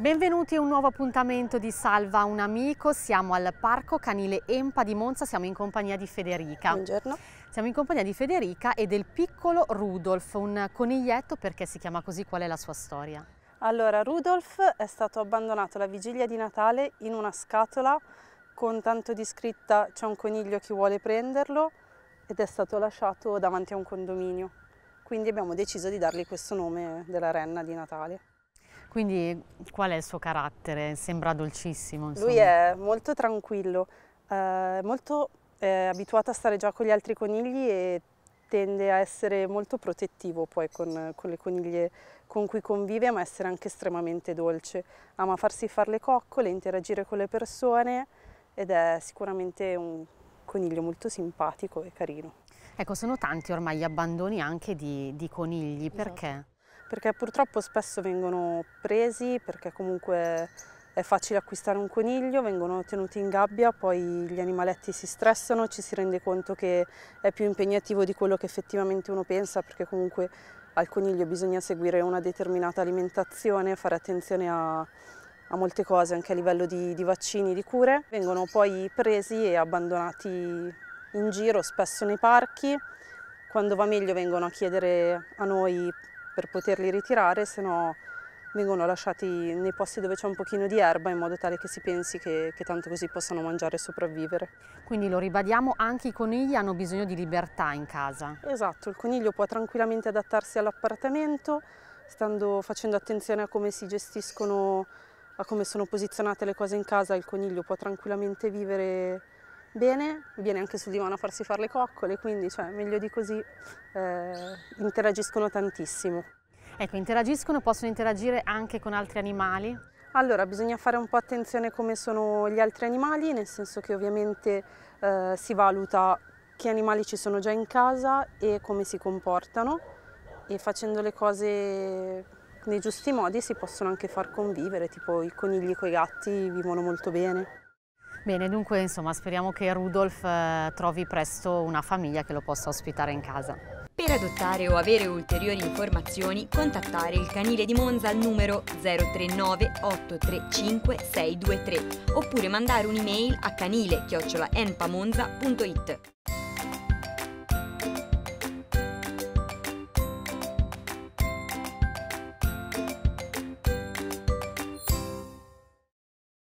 Benvenuti a un nuovo appuntamento di Salva un amico, siamo al Parco Canile Empa di Monza, siamo in compagnia di Federica. Buongiorno. Siamo in compagnia di Federica e del piccolo Rudolf, un coniglietto perché si chiama così, qual è la sua storia? Allora, Rudolf è stato abbandonato la vigilia di Natale in una scatola con tanto di scritta c'è un coniglio che vuole prenderlo ed è stato lasciato davanti a un condominio. Quindi abbiamo deciso di dargli questo nome della renna di Natale. Quindi qual è il suo carattere? Sembra dolcissimo. Insomma. Lui è molto tranquillo, eh, molto eh, abituato a stare già con gli altri conigli e tende a essere molto protettivo poi con, con, le coniglie con cui convive, ma essere anche estremamente dolce. Ama farsi fare le coccole, interagire con le persone ed è sicuramente un coniglio molto simpatico e carino. Ecco, sono tanti ormai gli abbandoni anche di, di conigli, esatto. perché? perché purtroppo spesso vengono presi perché comunque è facile acquistare un coniglio, vengono tenuti in gabbia, poi gli animaletti si stressano, ci si rende conto che è più impegnativo di quello che effettivamente uno pensa perché comunque al coniglio bisogna seguire una determinata alimentazione, fare attenzione a, a molte cose anche a livello di, di vaccini, di cure. Vengono poi presi e abbandonati in giro, spesso nei parchi. Quando va meglio vengono a chiedere a noi per poterli ritirare, se no vengono lasciati nei posti dove c'è un pochino di erba in modo tale che si pensi che, che, tanto così possano mangiare e sopravvivere. Quindi lo ribadiamo, anche i conigli hanno bisogno di libertà in casa. Esatto, il coniglio può tranquillamente adattarsi all'appartamento, stando facendo attenzione a come si gestiscono, a come sono posizionate le cose in casa, il coniglio può tranquillamente vivere bene, viene anche sul divano a farsi fare le coccole, quindi cioè, meglio di così eh, interagiscono tantissimo. Ecco, interagiscono, possono interagire anche con altri animali? Allora, bisogna fare un po' attenzione come sono gli altri animali, nel senso che ovviamente eh, si valuta che animali ci sono già in casa e come si comportano e facendo le cose nei giusti modi si possono anche far convivere, tipo i conigli con i gatti vivono molto bene. Bene, dunque insomma speriamo che Rudolf eh, trovi presto una famiglia che lo possa ospitare in casa. Per adottare o avere ulteriori informazioni contattare il canile di Monza al numero 039 835 623 oppure mandare un'email a canile-enpamonza.it.